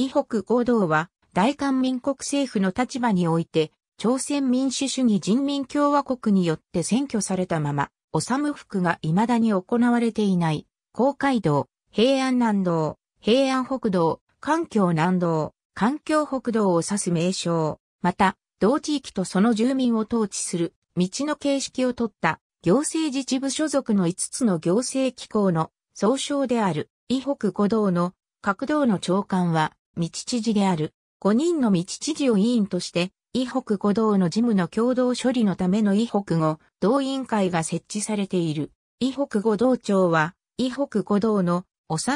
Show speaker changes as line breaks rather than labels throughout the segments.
伊北合同は、大韓民国政府の立場において、朝鮮民主主義人民共和国によって占拠されたまま、おさむ服が未だに行われていない、公海道、平安南道、平安北道、環境南道、環境北道を指す名称、また、同地域とその住民を統治する、道の形式をとった、行政自治部所属の5つの行政機構の総称である、伊北五道の各道の長官は、道知事である。5人の道知事を委員として、伊北五道の事務の共同処理のための伊北五道委員会が設置されている。伊北五道庁は、伊北五道の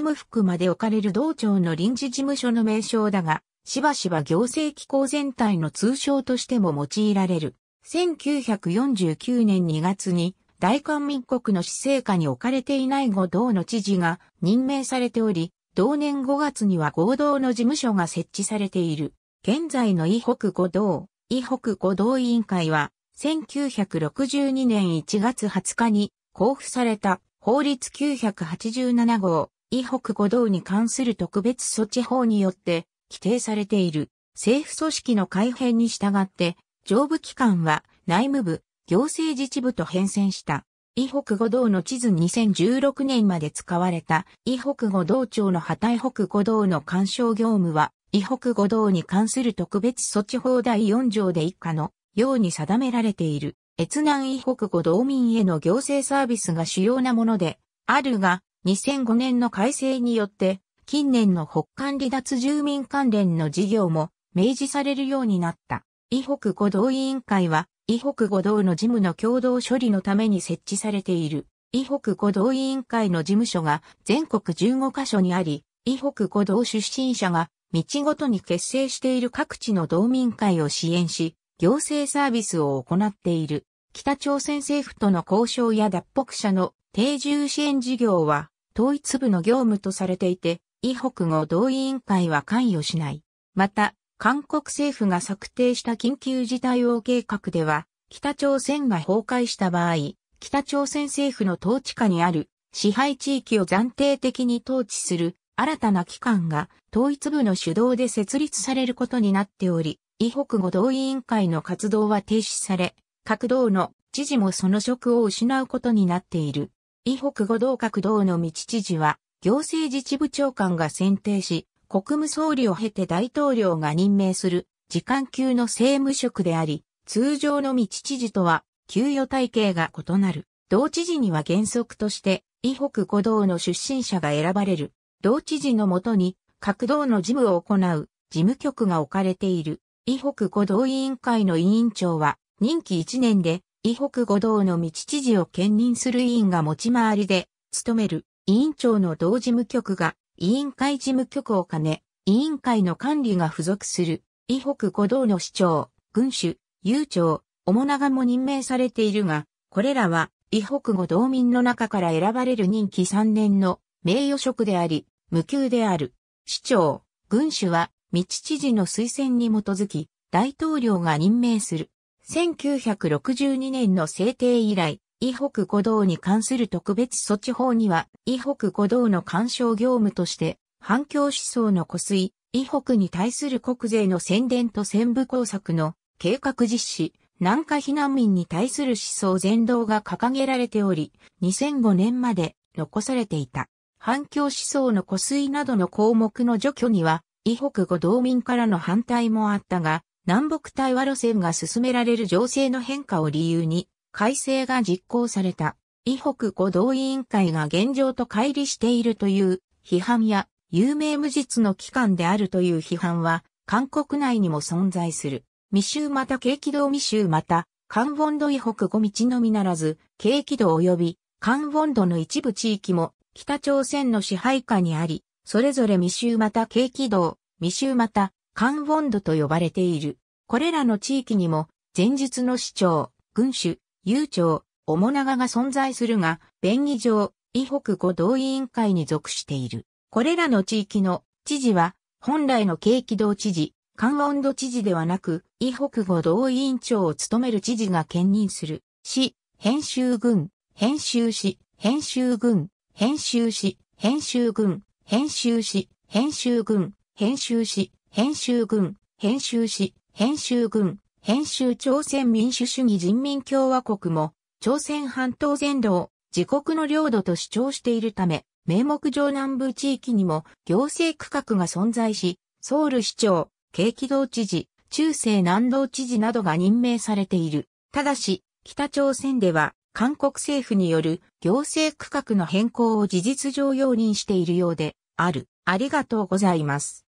む福まで置かれる道庁の臨時事務所の名称だが、しばしば行政機構全体の通称としても用いられる。1949年2月に、大韓民国の市政下に置かれていない五道の知事が任命されており、同年5月には合同の事務所が設置されている。現在の伊北五道、伊北五道委員会は、1962年1月20日に交付された法律987号、伊北五道に関する特別措置法によって規定されている政府組織の改編に従って、上部機関は内務部、行政自治部と変遷した。伊北五道の地図2016年まで使われた、伊北五道町の破体北五道の干渉業務は、伊北五道に関する特別措置法第4条で以下のように定められている。越南伊北五道民への行政サービスが主要なもので、あるが、2005年の改正によって、近年の北韓離脱住民関連の事業も明示されるようになった。伊北五道委員会は、伊北五道の事務の共同処理のために設置されている、伊北五道委員会の事務所が全国15カ所にあり、伊北五道出身者が道ごとに結成している各地の道民会を支援し、行政サービスを行っている。北朝鮮政府との交渉や脱北者の定住支援事業は統一部の業務とされていて、伊北後同委員会は関与しない。また、韓国政府が策定した緊急事態を計画では、北朝鮮が崩壊した場合、北朝鮮政府の統治下にある支配地域を暫定的に統治する新たな機関が統一部の主導で設立されることになっており、異北後同委員会の活動は停止され、各道の知事もその職を失うことになっている。異北後同各道の道知事は行政自治部長官が選定し、国務総理を経て大統領が任命する時間級の政務職であり、通常の道知事とは給与体系が異なる。同知事には原則として、伊北五道の出身者が選ばれる。同知事のもとに、各道の事務を行う事務局が置かれている。伊北五道委員会の委員長は、任期1年で、伊北五道の道知事を兼任する委員が持ち回りで、務める。委員長の同事務局が、委員会事務局を兼ね、委員会の管理が付属する、伊北五道の市長、軍主、有長、主長も任命されているが、これらは、伊北五道民の中から選ばれる任期3年の名誉職であり、無給である。市長、軍主は、道知事の推薦に基づき、大統領が任命する。1962年の制定以来、伊北古道に関する特別措置法には、伊北古道の干渉業務として、反共思想の湖水、伊北に対する国税の宣伝と宣部工作の計画実施、南下避難民に対する思想全道が掲げられており、2005年まで残されていた。反共思想の湖水などの項目の除去には、伊北後道民からの反対もあったが、南北対話路線が進められる情勢の変化を理由に、改正が実行された、異北五道委員会が現状と乖離しているという批判や、有名無実の機関であるという批判は、韓国内にも存在する。未州また軽軌道未州また、関温度異北五道のみならず、軽軌道及び関温度の一部地域も北朝鮮の支配下にあり、それぞれ未州また軽軌道、未州また関温度と呼ばれている。これらの地域にも、前述の市長、軍主、悠長、も長が存在するが、便宜上、伊北五同委員会に属している。これらの地域の知事は、本来の景気道知事、関温度知事ではなく、伊北五同委員長を務める知事が兼任する。市、編集軍、編集市、編集軍、編集市、編集軍、編集市、編集軍、編集市、編集軍、編集市、編集軍、編集朝鮮民主主義人民共和国も、朝鮮半島全土を自国の領土と主張しているため、名目上南部地域にも行政区画が存在し、ソウル市長、景気道知事、中西南道知事などが任命されている。ただし、北朝鮮では、韓国政府による行政区画の変更を事実上容認しているようである。ありがとうございます。